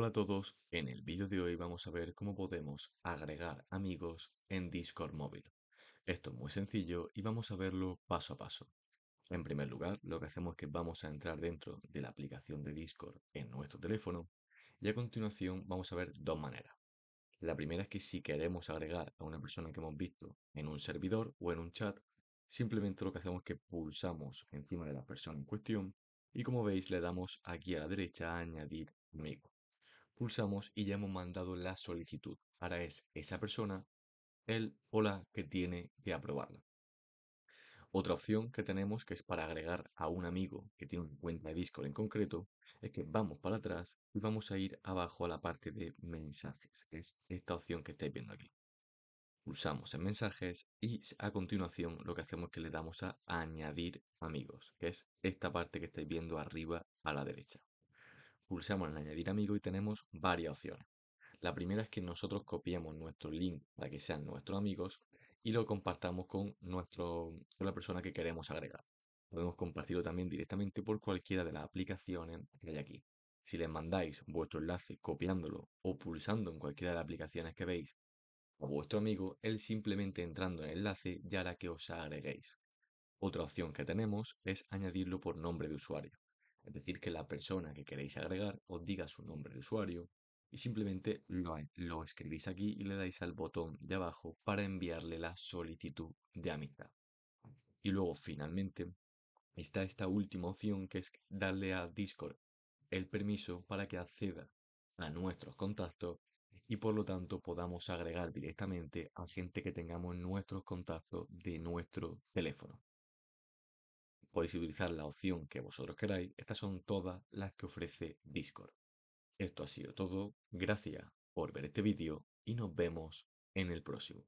Hola a todos, en el vídeo de hoy vamos a ver cómo podemos agregar amigos en Discord móvil. Esto es muy sencillo y vamos a verlo paso a paso. En primer lugar, lo que hacemos es que vamos a entrar dentro de la aplicación de Discord en nuestro teléfono y a continuación vamos a ver dos maneras. La primera es que si queremos agregar a una persona que hemos visto en un servidor o en un chat, simplemente lo que hacemos es que pulsamos encima de la persona en cuestión y como veis le damos aquí a la derecha a añadir amigo pulsamos y ya hemos mandado la solicitud. Ahora es esa persona, él o la que tiene que aprobarla. Otra opción que tenemos, que es para agregar a un amigo que tiene una cuenta de Discord en concreto, es que vamos para atrás y vamos a ir abajo a la parte de mensajes, que es esta opción que estáis viendo aquí. Pulsamos en mensajes y a continuación lo que hacemos es que le damos a añadir amigos, que es esta parte que estáis viendo arriba a la derecha pulsamos en añadir Amigo y tenemos varias opciones. La primera es que nosotros copiemos nuestro link para que sean nuestros amigos y lo compartamos con, nuestro, la persona que queremos agregar. Podemos compartirlo también directamente por cualquiera de las aplicaciones que hay aquí. Si les mandáis vuestro enlace copiándolo o pulsando en cualquiera de las aplicaciones que veis a vuestro amigo, él simplemente entrando en el enlace ya hará que os agreguéis. Otra opción que tenemos es añadirlo por nombre de usuario. Es decir, que la persona que queréis agregar os diga su nombre de usuario y simplemente lo, escribís aquí y le dais al botón de abajo para enviarle la solicitud de amistad. Y luego finalmente está esta última opción que es darle a Discord el permiso para que acceda a nuestros contactos y por lo tanto podamos agregar directamente a gente que tengamos nuestros contactos de nuestro teléfono podéis utilizar la opción que vosotros queráis. Estas son todas las que ofrece Discord. Esto ha sido todo. Gracias por ver este vídeo y nos vemos en el próximo.